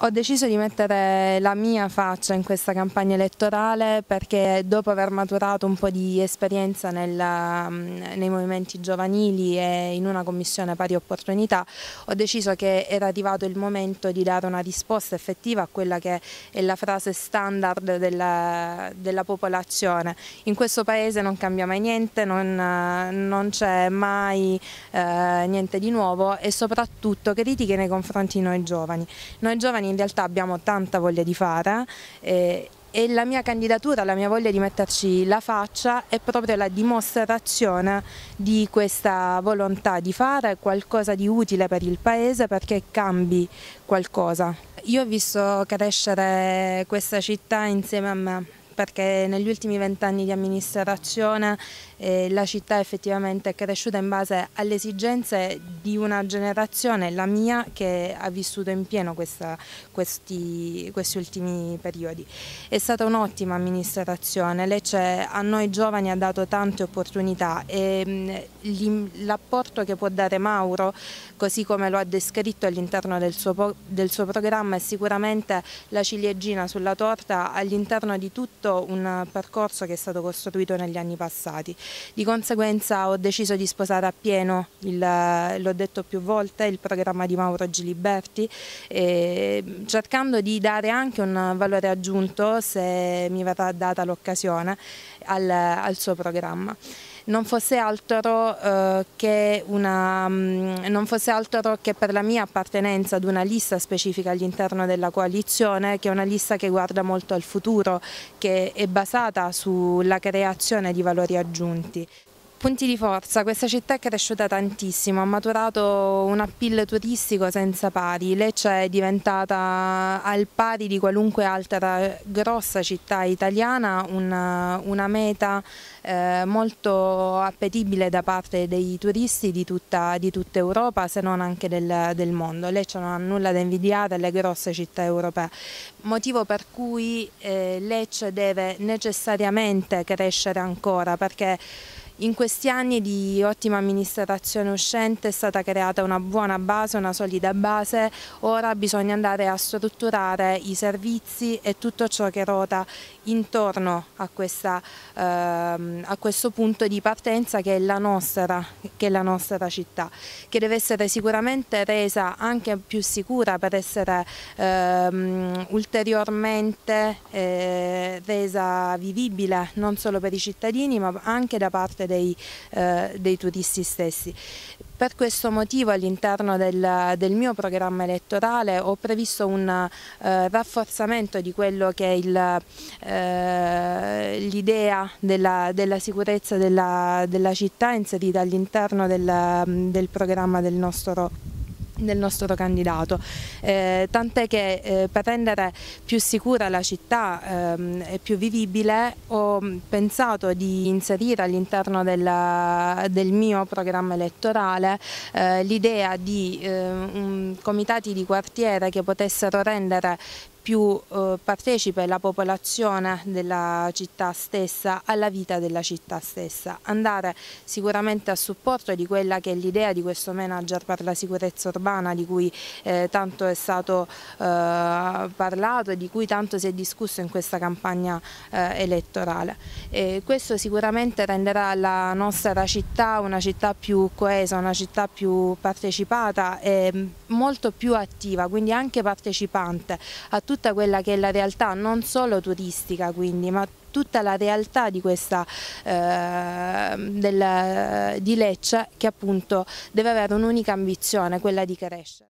Ho deciso di mettere la mia faccia in questa campagna elettorale perché dopo aver maturato un po' di esperienza nel, mm, nei movimenti giovanili e in una commissione pari opportunità ho deciso che era arrivato il momento di dare una risposta effettiva a quella che è la frase standard della, della popolazione. In questo paese non cambia mai niente, non, non c'è mai eh, niente di nuovo e soprattutto critiche nei confronti di noi giovani. Noi giovani italiani in realtà abbiamo tanta voglia di fare eh, e la mia candidatura, la mia voglia di metterci la faccia è proprio la dimostrazione di questa volontà di fare qualcosa di utile per il Paese perché cambi qualcosa. Io ho visto crescere questa città insieme a me perché negli ultimi vent'anni di amministrazione eh, la città effettivamente è cresciuta in base alle esigenze di una generazione, la mia, che ha vissuto in pieno questa, questi, questi, ultimi periodi. È stata un'ottima amministrazione, l'Ecce a noi giovani ha dato tante opportunità e mm, l'apporto che può dare Mauro, così come lo ha descritto all'interno del, del suo programma, è sicuramente la ciliegina sulla torta all'interno di tutto un percorso che è stato costruito negli anni passati. Di conseguenza ho deciso di sposare appieno il, detto più volte, il programma di Mauro Giliberti, eh, cercando di dare anche un valore aggiunto, se mi verrà data l'occasione, al, al suo programma non fosse altro eh, che una, mh, mm, non fosse altro che per la mia appartenenza ad una lista specifica all'interno della coalizione, che è una lista che guarda molto al futuro, che è basata sulla creazione di valori aggiunti. Punti di forza, questa città è cresciuta tantissimo, ha maturato un appeal turistico senza pari, Lecce è diventata al pari di qualunque altra grossa città italiana una, una meta eh, molto appetibile da parte dei turisti di tutta, di tutta Europa se non anche del, del, mondo, Lecce non ha nulla da invidiare alle grosse città europee, motivo per cui eh, Lecce deve necessariamente crescere ancora perché in questi anni di ottima amministrazione uscente è stata creata una buona base, una solida base, ora bisogna andare a strutturare i servizi e tutto ciò che ruota intorno a, questa, ehm, a questo punto di partenza che è, nostra, che è, la nostra, città, che deve essere sicuramente resa anche più sicura per essere ehm, ulteriormente eh, resa vivibile non solo per i cittadini ma anche da parte anche dei, eh, dei turisti stessi. Per questo motivo all'interno del, del, mio programma elettorale ho previsto un eh, rafforzamento di quello che è eh, l'idea della, della, sicurezza della, della, città inserita all'interno del, del programma del nostro del nostro candidato, eh, tant'è che eh, per rendere più sicura la città ehm, e più vivibile ho mm, pensato di inserire all'interno del, del, mio programma elettorale eh, l'idea di eh, un, comitati di quartiere che potessero rendere più eh, partecipe la popolazione della città stessa alla vita della città stessa, andare sicuramente a supporto di quella che è l'idea di questo manager per la sicurezza urbana di cui eh, tanto è stato eh, parlato e di cui tanto si è discusso in questa campagna eh, elettorale. E questo sicuramente renderà la nostra città una città più coesa, una città più partecipata e mm, molto più attiva, quindi anche partecipante a tutti tutta quella che è la realtà non solo turistica quindi ma tutta la realtà di, questa, eh, del, di Lecce che appunto deve avere un'unica ambizione, quella di crescere.